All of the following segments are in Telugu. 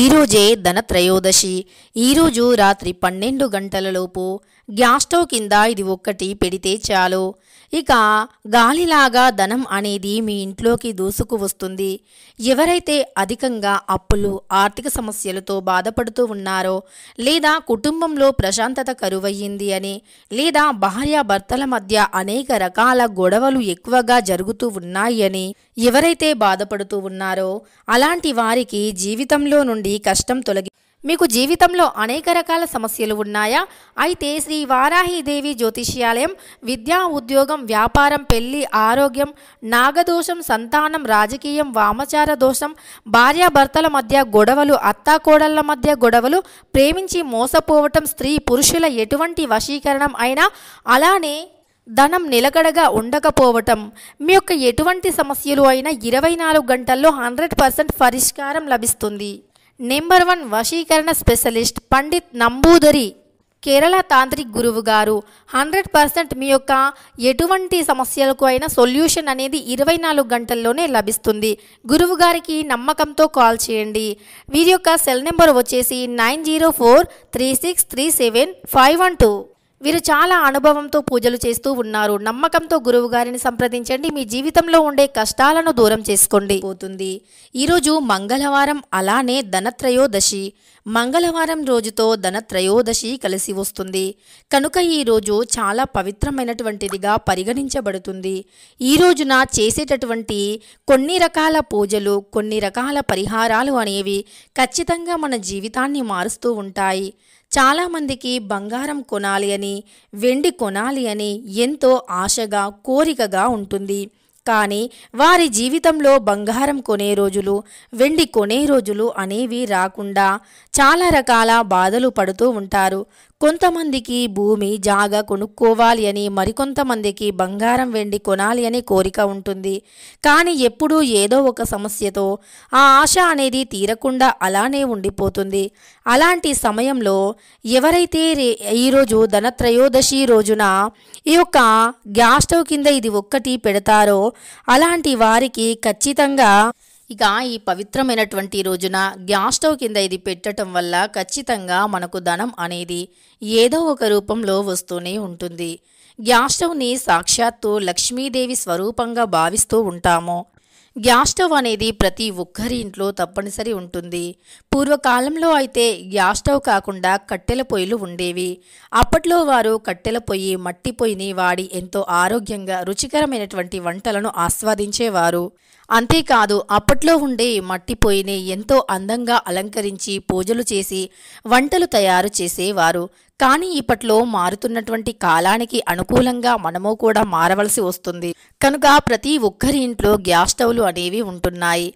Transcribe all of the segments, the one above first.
ఈరోజే ధనత్రయోదశి ఈరోజు రాత్రి పన్నెండు గంటలలోపు గ్యాస్ స్టవ్ కింద ఇది ఒక్కటి పెడితే చాలు ఇక గాలిలాగా ధనం అనేది మీ ఇంట్లోకి దూసుకు వస్తుంది ఎవరైతే అధికంగా అప్పులు ఆర్థిక సమస్యలతో బాధపడుతూ ఉన్నారో లేదా కుటుంబంలో ప్రశాంతత కరువయ్యింది అని లేదా భార్యాభర్తల మధ్య అనేక రకాల గొడవలు ఎక్కువగా జరుగుతూ ఉన్నాయి అని ఎవరైతే బాధపడుతూ ఉన్నారో అలాంటి వారికి జీవితంలో నుండి కష్టం తొలగి మీకు జీవితంలో అనేక రకాల సమస్యలు ఉన్నాయా అయితే శ్రీ వారాహిదేవి జ్యోతిష్యాలయం విద్యా ఉద్యోగం వ్యాపారం పెళ్లి ఆరోగ్యం నాగదోషం సంతానం రాజకీయం వామచార దోషం భార్యాభర్తల మధ్య గొడవలు అత్తాకోడళ్ల మధ్య గొడవలు ప్రేమించి మోసపోవటం స్త్రీ పురుషుల ఎటువంటి వశీకరణం అయినా అలానే ధనం నిలకడగా ఉండకపోవటం మీ యొక్క ఎటువంటి సమస్యలు అయినా ఇరవై నాలుగు గంటల్లో హండ్రెడ్ పర్సెంట్ పరిష్కారం లభిస్తుంది నెంబర్ వన్ వశీకరణ స్పెషలిస్ట్ పండిత్ నంబూదరి కేరళ తాంత్రిక్ గురువు గారు హండ్రెడ్ పర్సెంట్ మీ యొక్క ఎటువంటి సమస్యలకు అయినా సొల్యూషన్ అనేది ఇరవై నాలుగు గంటల్లోనే లభిస్తుంది గురువు గారికి నమ్మకంతో కాల్ చేయండి వీరి యొక్క సెల్ నెంబర్ వచ్చేసి nine zero four three six three seven five one two వీరు చాలా అనుభవంతో పూజలు చేస్తూ ఉన్నారు నమ్మకంతో గురువు గారిని సంప్రదించండి మీ జీవితంలో ఉండే కష్టాలను దూరం చేసుకోండి పోతుంది ఈరోజు మంగళవారం అలానే ధనత్రయోదశి మంగళవారం రోజుతో ధనత్రయోదశి కలిసి వస్తుంది కనుక ఈరోజు చాలా పవిత్రమైనటువంటిదిగా పరిగణించబడుతుంది ఈ రోజున చేసేటటువంటి కొన్ని రకాల పూజలు కొన్ని రకాల పరిహారాలు అనేవి ఖచ్చితంగా మన జీవితాన్ని మారుస్తూ ఉంటాయి చాలామందికి బంగారం కొనాలి అని వెండి కొనాలి అని ఎంతో ఆశగా కోరికగా ఉంటుంది కానీ వారి జీవితంలో బంగారం కొనే రోజులు వెండి కొనే రోజులు అనేవి రాకుండా చాలా రకాల బాధలు పడుతూ ఉంటారు కొంతమందికి భూమి జాగా కొనుక్కోవాలి అని మరికొంతమందికి బంగారం వెండి కొనాలి అని కోరిక ఉంటుంది కానీ ఎప్పుడూ ఏదో ఒక సమస్యతో ఆ ఆశ అనేది తీరకుండా అలానే ఉండిపోతుంది అలాంటి సమయంలో ఎవరైతే ఈరోజు ధనత్రయోదశి రోజున ఈ యొక్క గ్యాస్ స్టవ్ కింద ఇది ఒక్కటి పెడతారో అలాంటి వారికి ఖచ్చితంగా ఇక ఈ పవిత్రమైనటువంటి రోజున గ్యాస్ స్టవ్ కింద ఇది పెట్టడం వల్ల ఖచ్చితంగా మనకు ధనం అనేది ఏదో ఒక రూపంలో వస్తూనే ఉంటుంది గ్యాస్ స్టవ్ని సాక్షాత్తు లక్ష్మీదేవి స్వరూపంగా భావిస్తూ ఉంటాము గ్యాస్ స్టవ్ అనేది ప్రతి ఒక్కరి ఇంట్లో తప్పనిసరి ఉంటుంది పూర్వకాలంలో అయితే గ్యాస్ స్టవ్ కాకుండా కట్టెల పొయ్యిలు ఉండేవి అప్పట్లో వారు కట్టెల పొయ్యి మట్టి పొయ్యిని వాడి ఎంతో ఆరోగ్యంగా రుచికరమైనటువంటి వంటలను ఆస్వాదించేవారు అంతేకాదు అప్పట్లో ఉండే మట్టి పొయ్యిని ఎంతో అందంగా అలంకరించి పూజలు చేసి వంటలు తయారు చేసేవారు కానీ ఇప్పట్లో మారుతున్నటువంటి కాలానికి అనుకూలంగా మనము కూడా మారవలసి వస్తుంది కనుక ప్రతి ఒక్కరి ఇంట్లో గ్యాస్ స్టవ్లు అనేవి ఉంటున్నాయి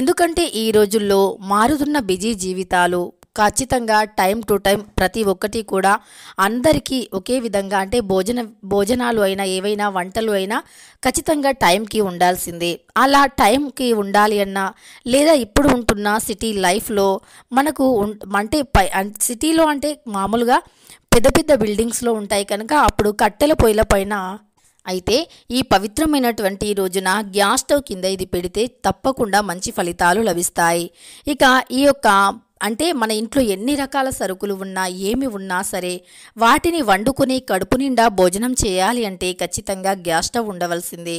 ఎందుకంటే ఈ రోజుల్లో మారుతున్న బిజీ జీవితాలు ఖచ్చితంగా టైం టు టైం ప్రతి ఒక్కటి కూడా అందరికీ ఒకే విధంగా అంటే భోజన భోజనాలు అయినా ఏవైనా వంటలు అయినా ఖచ్చితంగా టైంకి ఉండాల్సిందే అలా టైంకి ఉండాలి అన్నా లేదా ఇప్పుడు ఉంటున్న సిటీ లైఫ్లో మనకు అంటే పై సిటీలో అంటే మామూలుగా పెద్ద పెద్ద బిల్డింగ్స్లో ఉంటాయి కనుక అప్పుడు కట్టెల పొయ్యిల పైన అయితే ఈ పవిత్రమైనటువంటి రోజున గ్యాస్ స్టవ్ కింద ఇది పెడితే తప్పకుండా మంచి ఫలితాలు లభిస్తాయి ఇక ఈ యొక్క అంటే మన ఇంట్లో ఎన్ని రకాల సరుకులు ఉన్నా ఏమి ఉన్నా సరే వాటిని వండుకుని కడుపు నిండా భోజనం చేయాలి అంటే ఖచ్చితంగా గ్యాస్ స్టవ్ ఉండవలసిందే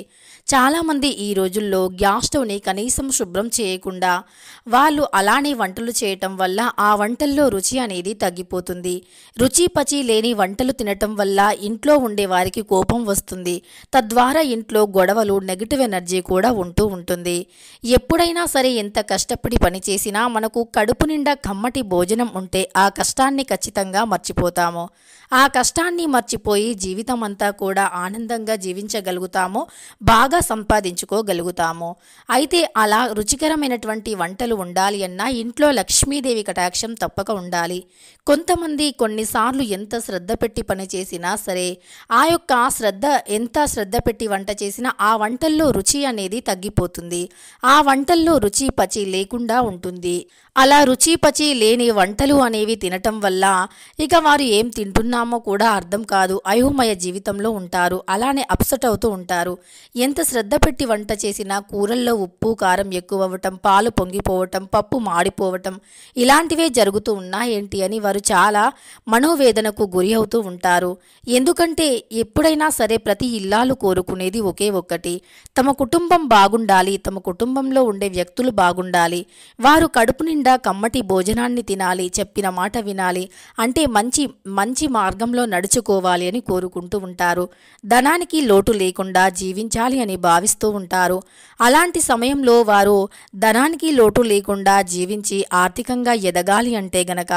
చాలామంది ఈ రోజుల్లో గ్యాస్ స్టవ్ని కనీసం శుభ్రం చేయకుండా వాళ్ళు అలానే వంటలు చేయటం వల్ల ఆ వంటల్లో రుచి అనేది తగ్గిపోతుంది రుచి పచి లేని వంటలు తినటం వల్ల ఇంట్లో ఉండే వారికి కోపం వస్తుంది తద్వారా ఇంట్లో గొడవలు నెగిటివ్ ఎనర్జీ కూడా ఉంటూ ఉంటుంది ఎప్పుడైనా సరే ఎంత కష్టపడి పనిచేసినా మనకు కడుపు నిండా తినకుండా కమ్మటి భోజనం ఉంటే ఆ కష్టాన్ని ఖచ్చితంగా మర్చిపోతాము ఆ కష్టాన్ని మర్చిపోయి జీవితం అంతా కూడా ఆనందంగా జీవించగలుగుతాము బాగా సంపాదించుకోగలుగుతాము అయితే అలా రుచికరమైనటువంటి వంటలు ఉండాలి అన్నా ఇంట్లో లక్ష్మీదేవి కటాక్షం తప్పక ఉండాలి కొంతమంది కొన్నిసార్లు ఎంత శ్రద్ధ పెట్టి పని చేసినా సరే ఆ యొక్క శ్రద్ధ ఎంత శ్రద్ధ పెట్టి వంట చేసినా ఆ వంటల్లో రుచి అనేది తగ్గిపోతుంది ఆ వంటల్లో రుచి పచి లేకుండా ఉంటుంది అలా రుచి పచి లేని వంటలు అనేవి తినటం వల్ల ఇక వారు ఏం తింటున్నామో కూడా అర్థం కాదు అయోమయ జీవితంలో ఉంటారు అలానే అప్సెట్ అవుతూ ఉంటారు ఎంత శ్రద్ధ పెట్టి వంట చేసినా కూరల్లో ఉప్పు కారం ఎక్కువ అవ్వటం పాలు పొంగిపోవటం పప్పు మాడిపోవటం ఇలాంటివే జరుగుతూ ఉన్నాయేంటి అని వారు చాలా మనోవేదనకు గురి అవుతూ ఉంటారు ఎందుకంటే ఎప్పుడైనా సరే ప్రతి ఇల్లాలు కోరుకునేది ఒకే ఒక్కటి తమ కుటుంబం బాగుండాలి తమ కుటుంబంలో ఉండే వ్యక్తులు బాగుండాలి వారు కడుపు నిండా కమ్మటి భోజనాన్ని తినాలి చెప్పిన మాట వినాలి అంటే మంచి మంచి మార్గంలో నడుచుకోవాలి అని కోరుకుంటూ ఉంటారు ధనానికి లోటు లేకుండా జీవించాలి అని భావిస్తూ ఉంటారు అలాంటి సమయంలో వారు ధనానికి లోటు లేకుండా జీవించి ఆర్థికంగా ఎదగాలి అంటే గనక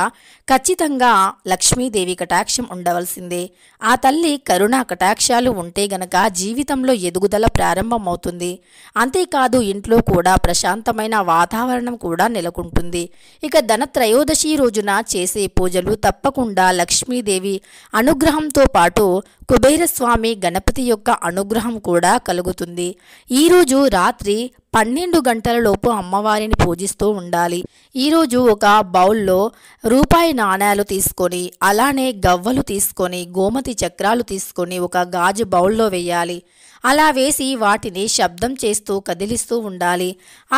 ఖచ్చితంగా లక్ష్మీదేవి కటాక్షం ఉండవలసిందే ఆ తల్లి కరుణ కటాక్షాలు ఉంటే గనక జీవితంలో ఎదుగుదల ప్రారంభమవుతుంది అంతేకాదు ఇంట్లో కూడా ప్రశాంతమైన వాతావరణం కూడా నెలకొంటుంది ఇక ధనత్రయోదశి రోజున చేసే పూజలు తప్పకుండా లక్ష్మీదేవి అనుగ్రహంతో పాటు కుబేరస్వామి గణపతి యొక్క అనుగ్రహం కూడా కలుగుతుంది ఈరోజు రాత్రి పన్నెండు గంటలలోపు అమ్మవారిని పూజిస్తూ ఉండాలి ఈరోజు ఒక బౌల్లో రూపాయి నాణ్యాలు తీసుకొని అలానే గవ్వలు తీసుకొని గోమతి చక్రాలు తీసుకొని ఒక గాజు బౌల్లో వేయాలి అలా వేసి వాటిని శబ్దం చేస్తూ కదిలిస్తూ ఉండాలి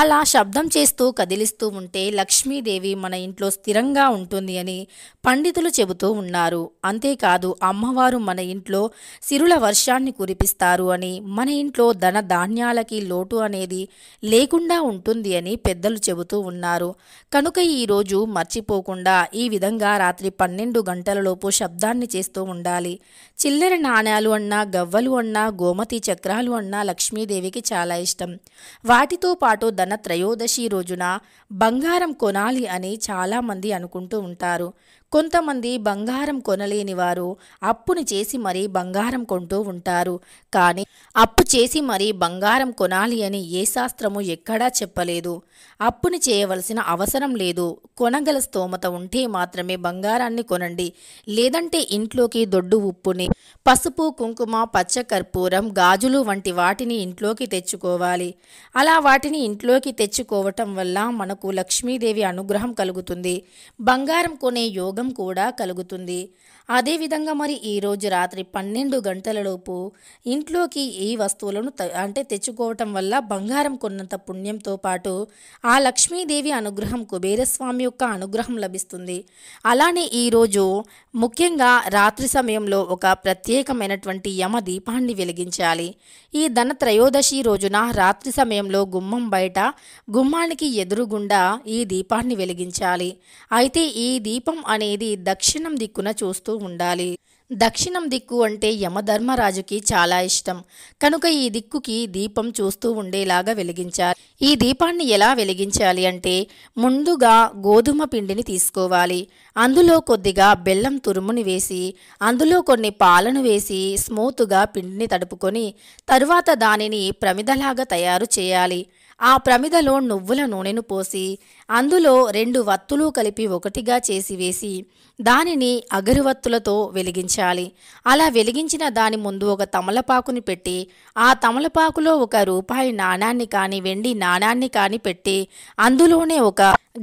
అలా శబ్దం చేస్తూ కదిలిస్తూ ఉంటే లక్ష్మీదేవి మన ఇంట్లో స్థిరంగా ఉంటుంది అని పండితులు చెబుతూ ఉన్నారు అంతేకాదు అమ్మవారు మన ఇంట్లో సిరుల వర్షాన్ని కురిపిస్తారు అని మన ఇంట్లో ధన ధాన్యాలకి లోటు అనేది లేకుండా ఉంటుంది అని పెద్దలు చెబుతూ ఉన్నారు కనుక ఈరోజు మర్చిపోకుండా ఈ విధంగా రాత్రి పన్నెండు గంటలలోపు శబ్దాన్ని చేస్తూ ఉండాలి చిల్లర నాణ్యాలు అన్నా గవ్వలు అన్నా గోమతి చక్రాలు అన్నా లక్ష్మీదేవికి చాలా ఇష్టం వాటితో పాటు ధన త్రయోదశి రోజున బంగారం కొనాలి అని చాలామంది అనుకుంటూ ఉంటారు కొంతమంది బంగారం కొనలేని వారు అప్పుని చేసి మరీ బంగారం కొంటూ ఉంటారు కానీ అప్పు చేసి మరీ బంగారం కొనాలి అని ఏ శాస్త్రము ఎక్కడా చెప్పలేదు అప్పుని చేయవలసిన అవసరం లేదు కొనగల స్తోమత ఉంటే మాత్రమే బంగారాన్ని కొనండి లేదంటే ఇంట్లోకి దొడ్డు ఉప్పుని పసుపు కుంకుమ పచ్చ కర్పూరం గాజులు వంటి వాటిని ఇంట్లోకి తెచ్చుకోవాలి అలా వాటిని ఇంట్లోకి తెచ్చుకోవటం వల్ల మనకు లక్ష్మీదేవి అనుగ్రహం కలుగుతుంది బంగారం కొనే యోగ రోగం కూడా కలుగుతుంది అదేవిధంగా మరి ఈరోజు రాత్రి పన్నెండు గంటలలోపు ఇంట్లోకి ఈ వస్తువులను అంటే తెచ్చుకోవటం వల్ల బంగారం కొన్నంత పుణ్యంతో పాటు ఆ లక్ష్మీదేవి అనుగ్రహం కుబేరస్వామి యొక్క అనుగ్రహం లభిస్తుంది అలానే ఈరోజు ముఖ్యంగా రాత్రి సమయంలో ఒక ప్రత్యేకమైనటువంటి యమ దీపాన్ని వెలిగించాలి ఈ ధన త్రయోదశి రోజున రాత్రి సమయంలో గుమ్మం బయట గుమ్మానికి ఎదురుగుండా ఈ దీపాన్ని వెలిగించాలి అయితే ఈ దీపం అనేది దక్షిణం దిక్కున చూస్తూ ఉండాలి దక్షిణం దిక్కు అంటే యమధర్మరాజుకి చాలా ఇష్టం కనుక ఈ దిక్కుకి దీపం చూస్తూ ఉండేలాగా వెలిగించాలి ఈ దీపాన్ని ఎలా వెలిగించాలి అంటే ముందుగా గోధుమ పిండిని తీసుకోవాలి అందులో కొద్దిగా బెల్లం తురుముని వేసి అందులో కొన్ని పాలను వేసి స్మూత్గా పిండిని తడుపుకొని తరువాత దానిని ప్రమిదలాగా తయారు చేయాలి ఆ ప్రమిదలో నువ్వుల నూనెను పోసి అందులో రెండు వత్తులు కలిపి ఒకటిగా చేసి వేసి దానిని అగరువత్తులతో వెలిగించాలి అలా వెలిగించిన దాని ముందు ఒక తమలపాకుని పెట్టి ఆ తమలపాకులో ఒక రూపాయి నాణాన్ని కాని వెండి నాణాన్ని కాని పెట్టి అందులోనే ఒక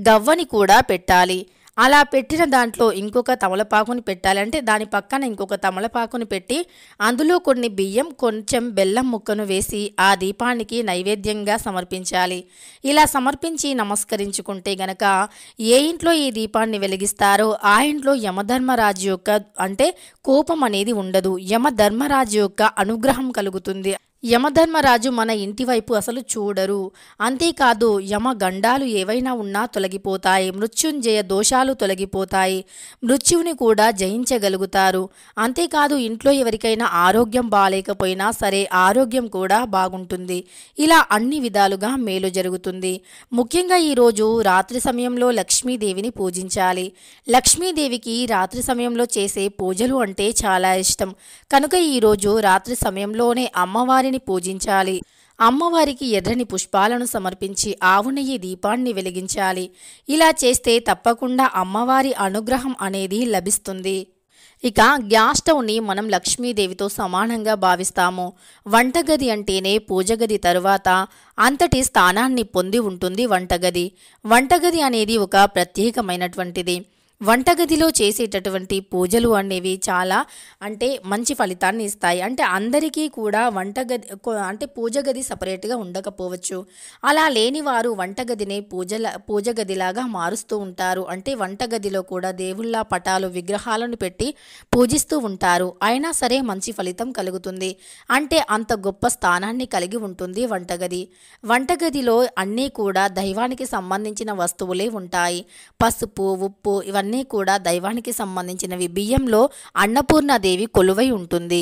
గవ్వని కూడా పెట్టాలి అలా పెట్టిన దాంట్లో ఇంకొక తమలపాకుని పెట్టాలంటే దాని పక్కన ఇంకొక తమలపాకుని పెట్టి అందులో కొన్ని బియ్యం కొంచెం బెల్లం ముక్కను వేసి ఆ దీపానికి నైవేద్యంగా సమర్పించాలి ఇలా సమర్పించి నమస్కరించుకుంటే గనక ఏ ఇంట్లో ఈ దీపాన్ని వెలిగిస్తారో ఆ ఇంట్లో యమధర్మరాజు యొక్క అంటే కోపం అనేది ఉండదు యమధర్మరాజు యొక్క అనుగ్రహం కలుగుతుంది యమధర్మరాజు మన ఇంటివైపు అసలు చూడరు అంతేకాదు యమగండాలు ఏవైనా ఉన్నా తొలగిపోతాయి మృత్యుంజయ దోషాలు తొలగిపోతాయి మృత్యువుని కూడా జయించగలుగుతారు అంతేకాదు ఇంట్లో ఎవరికైనా ఆరోగ్యం బాగాలేకపోయినా సరే ఆరోగ్యం కూడా బాగుంటుంది ఇలా అన్ని విధాలుగా మేలు జరుగుతుంది ముఖ్యంగా ఈరోజు రాత్రి సమయంలో లక్ష్మీదేవిని పూజించాలి లక్ష్మీదేవికి రాత్రి సమయంలో చేసే పూజలు అంటే చాలా ఇష్టం కనుక ఈరోజు రాత్రి సమయంలోనే అమ్మవారిని అమ్మవారిని పూజించాలి అమ్మవారికి ఎర్రని పుష్పాలను సమర్పించి ఆవు నెయ్యి దీపాన్ని వెలిగించాలి ఇలా చేస్తే తప్పకుండా అమ్మవారి అనుగ్రహం అనేది లభిస్తుంది ఇక గ్యాస్ స్టవ్ని మనం లక్ష్మీదేవితో సమానంగా భావిస్తాము వంటగది అంటేనే పూజగది తరువాత అంతటి స్థానాన్ని పొంది ఉంటుంది వంటగది వంటగది అనేది ఒక ప్రత్యేకమైనటువంటిది వంటగదిలో చేసేటటువంటి పూజలు అనేవి చాలా అంటే మంచి ఫలితాన్ని ఇస్తాయి అంటే అందరికీ కూడా వంటగది అంటే పూజ గది సపరేట్గా ఉండకపోవచ్చు అలా లేని వారు వంటగదిని పూజల పూజ గదిలాగా మారుస్తూ ఉంటారు అంటే వంటగదిలో కూడా దేవుళ్ళ పటాలు విగ్రహాలను పెట్టి పూజిస్తూ ఉంటారు అయినా సరే మంచి ఫలితం కలుగుతుంది అంటే అంత గొప్ప స్థానాన్ని కలిగి ఉంటుంది వంటగది వంటగదిలో అన్నీ కూడా దైవానికి సంబంధించిన వస్తువులే ఉంటాయి పసుపు ఉప్పు ఇవన్నీ ఇవన్నీ కూడా దైవానికి సంబంధించినవి బియ్యంలో అన్నపూర్ణాదేవి కొలువై ఉంటుంది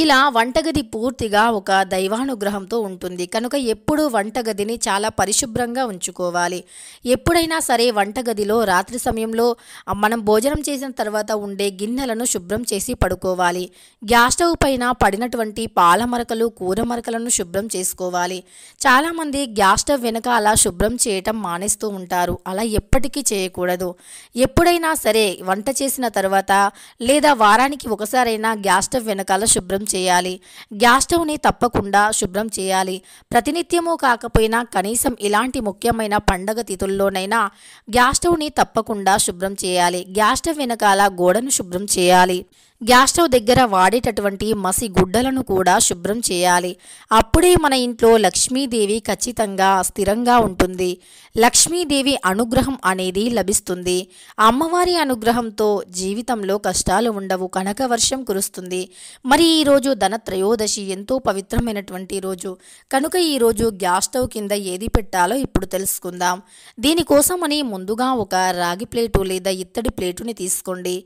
ఇలా వంటగది పూర్తిగా ఒక దైవానుగ్రహంతో ఉంటుంది కనుక ఎప్పుడు వంటగదిని చాలా పరిశుభ్రంగా ఉంచుకోవాలి ఎప్పుడైనా సరే వంటగదిలో రాత్రి సమయంలో మనం భోజనం చేసిన తర్వాత ఉండే గిన్నెలను శుభ్రం చేసి పడుకోవాలి గ్యాస్ స్టవ్ పైన పడినటువంటి పాల మరకలు కూర మరకలను శుభ్రం చేసుకోవాలి చాలామంది గ్యాస్ స్టవ్ వెనక అలా శుభ్రం చేయటం మానేస్తూ ఉంటారు అలా ఎప్పటికీ చేయకూడదు ఎప్పుడైనా ఎప్పుడైనా సరే వంట చేసిన తర్వాత లేదా వారానికి ఒకసారైనా గ్యాస్ స్టవ్ వెనకాల శుభ్రం చేయాలి గ్యాస్ స్టవ్ని తప్పకుండా శుభ్రం చేయాలి ప్రతినిత్యము కాకపోయినా కనీసం ఇలాంటి ముఖ్యమైన పండగ తిథుల్లోనైనా గ్యాస్ స్టవ్ని తప్పకుండా శుభ్రం చేయాలి గ్యాస్ స్టవ్ వెనకాల గోడను శుభ్రం చేయాలి గ్యాస్ స్టవ్ దగ్గర వాడేటటువంటి మసి గుడ్డలను కూడా శుభ్రం చేయాలి అప్పుడే మన ఇంట్లో లక్ష్మీదేవి ఖచ్చితంగా స్థిరంగా ఉంటుంది లక్ష్మీదేవి అనుగ్రహం అనేది లభిస్తుంది అమ్మవారి అనుగ్రహంతో జీవితంలో కష్టాలు ఉండవు కనక వర్షం కురుస్తుంది మరి ఈరోజు ధనత్రయోదశి ఎంతో పవిత్రమైనటువంటి రోజు కనుక ఈరోజు గ్యాస్ స్టవ్ కింద ఏది పెట్టాలో ఇప్పుడు తెలుసుకుందాం దీనికోసమని ముందుగా ఒక రాగి ప్లేటు లేదా ఇత్తడి ప్లేటుని తీసుకోండి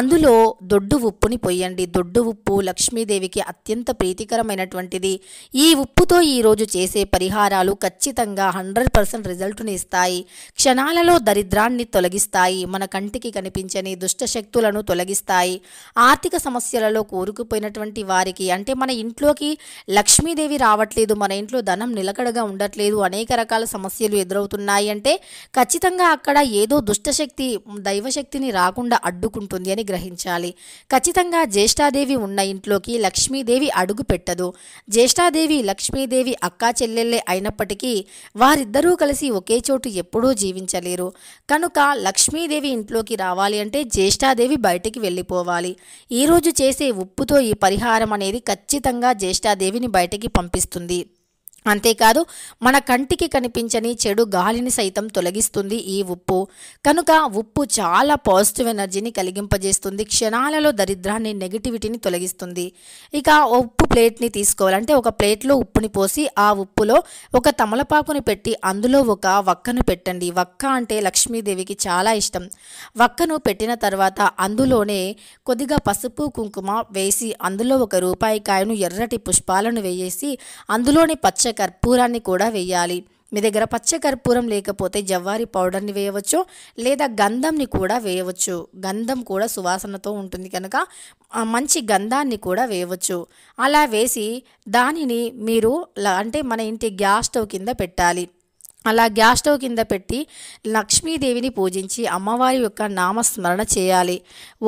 అందులో దొడ్డు ఉప్పు ఉప్పుని పొయ్యండి దొడ్డు ఉప్పు లక్ష్మీదేవికి అత్యంత ప్రీతికరమైనటువంటిది ఈ ఉప్పుతో ఈరోజు చేసే పరిహారాలు ఖచ్చితంగా హండ్రెడ్ పర్సెంట్ రిజల్ట్ని ఇస్తాయి క్షణాలలో దరిద్రాన్ని తొలగిస్తాయి మన కంటికి కనిపించని దుష్ట శక్తులను తొలగిస్తాయి ఆర్థిక సమస్యలలో కోరుకుపోయినటువంటి వారికి అంటే మన ఇంట్లోకి లక్ష్మీదేవి రావట్లేదు మన ఇంట్లో ధనం నిలకడగా ఉండట్లేదు అనేక రకాల సమస్యలు ఎదురవుతున్నాయి అంటే ఖచ్చితంగా అక్కడ ఏదో దుష్టశక్తి దైవశక్తిని రాకుండా అడ్డుకుంటుంది అని గ్రహించాలి ఖచ్చితంగా ఖచ్చితంగా జ్యేష్ఠాదేవి ఉన్న ఇంట్లోకి లక్ష్మీదేవి అడుగు పెట్టదు జ్యేష్ఠాదేవి లక్ష్మీదేవి అక్కా చెల్లెళ్ళే అయినప్పటికీ వారిద్దరూ కలిసి ఒకే చోటు ఎప్పుడూ జీవించలేరు కనుక లక్ష్మీదేవి ఇంట్లోకి రావాలి అంటే జ్యేష్ఠాదేవి బయటికి వెళ్ళిపోవాలి ఈరోజు చేసే ఉప్పుతో ఈ పరిహారం అనేది ఖచ్చితంగా జ్యేష్ఠాదేవిని బయటికి పంపిస్తుంది అంతేకాదు మన కంటికి కనిపించని చెడు గాలిని సైతం తొలగిస్తుంది ఈ ఉప్పు కనుక ఉప్పు చాలా పాజిటివ్ ఎనర్జీని కలిగింపజేస్తుంది క్షణాలలో దరిద్రాన్ని నెగిటివిటీని తొలగిస్తుంది ఇక ఉప్పు ప్లేట్ని తీసుకోవాలంటే ఒక ప్లేట్లో ఉప్పుని పోసి ఆ ఉప్పులో ఒక తమలపాకుని పెట్టి అందులో ఒక వక్కను పెట్టండి వక్క అంటే లక్ష్మీదేవికి చాలా ఇష్టం వక్కను పెట్టిన తర్వాత అందులోనే కొద్దిగా పసుపు కుంకుమ వేసి అందులో ఒక రూపాయి కాయను ఎర్రటి పుష్పాలను వేసి అందులోని పచ్చ కర్పూరాన్ని కూడా వేయాలి మీ దగ్గర పచ్చ కర్పూరం లేకపోతే జవ్వారి పౌడర్ని వేయవచ్చు లేదా గంధంని కూడా వేయవచ్చు గంధం కూడా సువాసనతో ఉంటుంది కనుక మంచి గంధాన్ని కూడా వేయవచ్చు అలా వేసి దానిని మీరు అంటే మన ఇంటి గ్యాస్ స్టవ్ కింద పెట్టాలి అలా గ్యాస్ స్టవ్ కింద పెట్టి లక్ష్మీదేవిని పూజించి అమ్మవారి యొక్క నామస్మరణ చేయాలి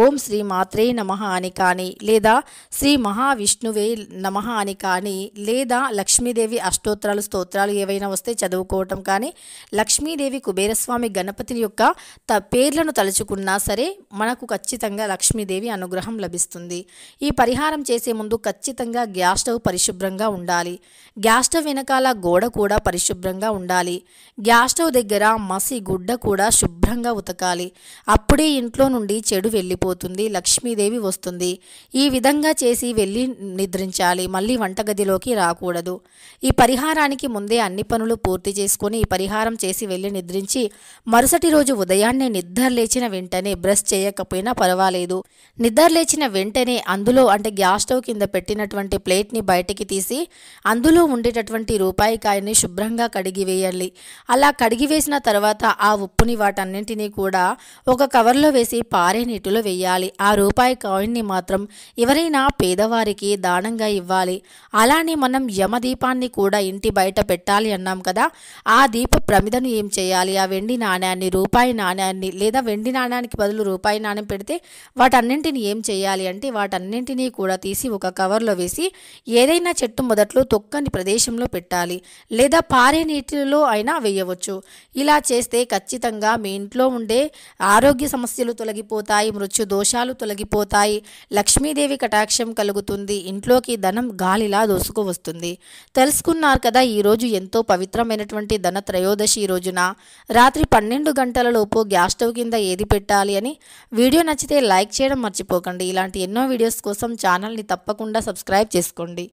ఓం శ్రీ మాత్రే నమ అని కానీ లేదా శ్రీ మహావిష్ణువే నమ అని కానీ లేదా లక్ష్మీదేవి అష్టోత్తరాలు స్తోత్రాలు ఏవైనా వస్తే చదువుకోవటం కానీ లక్ష్మీదేవి కుబేరస్వామి గణపతిని యొక్క త పేర్లను తలుచుకున్నా సరే మనకు ఖచ్చితంగా లక్ష్మీదేవి అనుగ్రహం లభిస్తుంది ఈ పరిహారం చేసే ముందు ఖచ్చితంగా గ్యాస్ స్టవ్ పరిశుభ్రంగా ఉండాలి గ్యాస్ స్టవ్ వెనకాల గోడ కూడా పరిశుభ్రంగా ఉండాలి గ్యాస్ స్టవ్ దగ్గర మసి గుడ్డ కూడా శుభ్రంగా ఉతకాలి అప్పుడే ఇంట్లో నుండి చెడు వెళ్ళిపోతుంది లక్ష్మీదేవి వస్తుంది ఈ విధంగా చేసి వెళ్ళి నిద్రించాలి మళ్ళీ వంటగదిలోకి రాకూడదు ఈ పరిహారానికి ముందే అన్ని పనులు పూర్తి చేసుకొని ఈ పరిహారం చేసి వెళ్ళి నిద్రించి మరుసటి రోజు ఉదయాన్నే నిద్ర లేచిన వెంటనే బ్రష్ చేయకపోయినా పర్వాలేదు నిద్ర లేచిన వెంటనే అందులో అంటే గ్యాస్ స్టవ్ కింద పెట్టినటువంటి ప్లేట్ని బయటికి తీసి అందులో ఉండేటటువంటి రూపాయి కాయని శుభ్రంగా కడిగివేయాలి అలా కడిగి వేసిన తర్వాత ఆ ఉప్పుని వాటన్నింటినీ కూడా ఒక కవర్లో వేసి పారే నీటిలో వేయాలి ఆ రూపాయి కాయిన్ని మాత్రం ఎవరైనా పేదవారికి దానంగా ఇవ్వాలి అలానే మనం యమదీపాన్ని కూడా ఇంటి బయట పెట్టాలి అన్నాం కదా ఆ దీప ప్రమిదను ఏం చేయాలి ఆ వెండి నాణ్యాన్ని రూపాయి నాణ్యాన్ని లేదా వెండి నాణ్యానికి బదులు రూపాయి నాణ్యం పెడితే వాటన్నింటిని ఏం చేయాలి అంటే వాటన్నింటినీ కూడా తీసి ఒక కవర్లో వేసి ఏదైనా చెట్టు మొదట్లో తొక్కని ప్రదేశంలో పెట్టాలి లేదా పారే నీటిలో అయినా వేయవచ్చు ఇలా చేస్తే ఖచ్చితంగా మీ ఇంట్లో ఉండే ఆరోగ్య సమస్యలు తొలగిపోతాయి మృత్యు దోషాలు తొలగిపోతాయి లక్ష్మీదేవి కటాక్షం కలుగుతుంది ఇంట్లోకి ధనం గాలిలా దోసుకు వస్తుంది తెలుసుకున్నారు కదా ఈరోజు ఎంతో పవిత్రమైనటువంటి ధన త్రయోదశి రోజున రాత్రి పన్నెండు గంటలలోపు గ్యాస్ స్టవ్ కింద ఏది పెట్టాలి అని వీడియో నచ్చితే లైక్ చేయడం మర్చిపోకండి ఇలాంటి ఎన్నో వీడియోస్ కోసం ఛానల్ని తప్పకుండా సబ్స్క్రైబ్ చేసుకోండి